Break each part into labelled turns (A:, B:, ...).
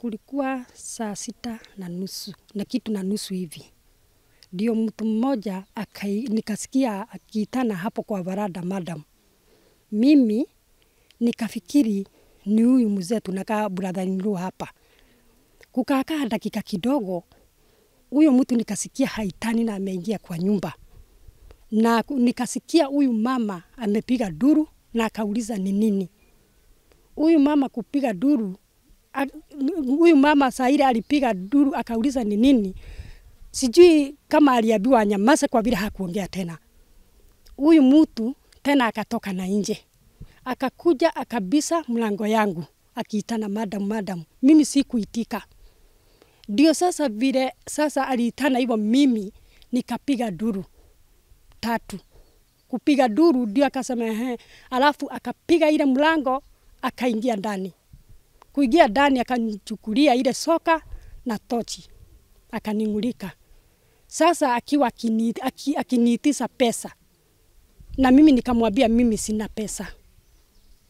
A: kulikuwa saa sita na nusu na kitu na nusu hivi ndio mtu mmoja nikasikia akiitana hapo kwa varada madam. Mimi nikafikiri ni huyu mzee tunakaa brother hapa. Kukakaa dakika kidogo, huyo mtu nikasikia haitani na ameingia kwa nyumba, na nikasikia huyu mama amepiga duru na akauliza ni nini. Huyu mama kupiga duru huyu mama saile alipiga duru akauliza ni nini, sijui kama aliambiwa nyamaze kwa vile hakuongea tena. Huyu mtu tena akatoka na nje akakuja akabisa mlango yangu akiitana madam, madam. Mimi sikuitika, ndio sasa vile sasa aliitana hivyo, mimi nikapiga duru tatu kupiga duru, ndio akasema ehe, alafu akapiga ile mlango akaingia ndani kuingia ndani, akanichukulia ile soka na tochi akaning'ulika. Sasa akiwa akiniitisa pesa, na mimi nikamwambia mimi sina pesa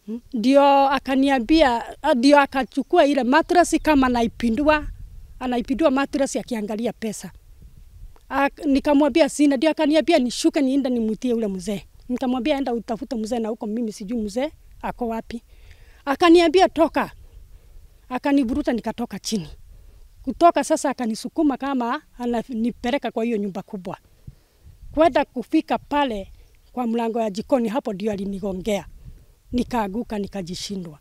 A: hmm? ndio hmm? Akaniambia, ndio akachukua ile matrasi kama naipindua, anaipindua matrasi akiangalia pesa. Nikamwambia sina, ndio akaniambia nishuke nienda nimutie ule mzee. Nikamwambia enda utafute mzee, na huko mimi sijui mzee ako wapi. Akaniambia toka, akanivuruta nikatoka chini. Kutoka sasa akanisukuma kama ananipeleka kwa hiyo nyumba kubwa, kwenda kufika pale kwa mlango ya jikoni, hapo ndio alinigongea, nikaaguka nikajishindwa.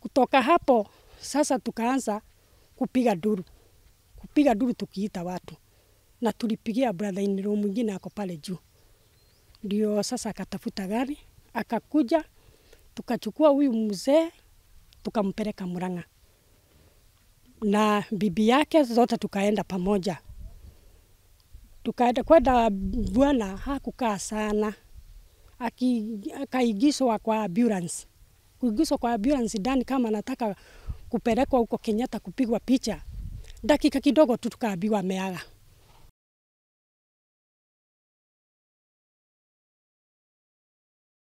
A: Kutoka hapo sasa tukaanza kupiga duru, kupiga duru tukiita watu, na tulipigia brother in law mwingine ako pale juu, ndio sasa akatafuta gari akakuja, tukachukua huyu mzee tukampeleka Murang'a na bibi yake zote tukaenda pamoja. Tukaenda kwenda, bwana hakukaa sana, akaigishwa kwa ambulance, kuigiswa kwa ambulance ndani kama anataka kupelekwa huko Kenyatta kupigwa picha. Dakika kidogo tu tukaambiwa ameaga.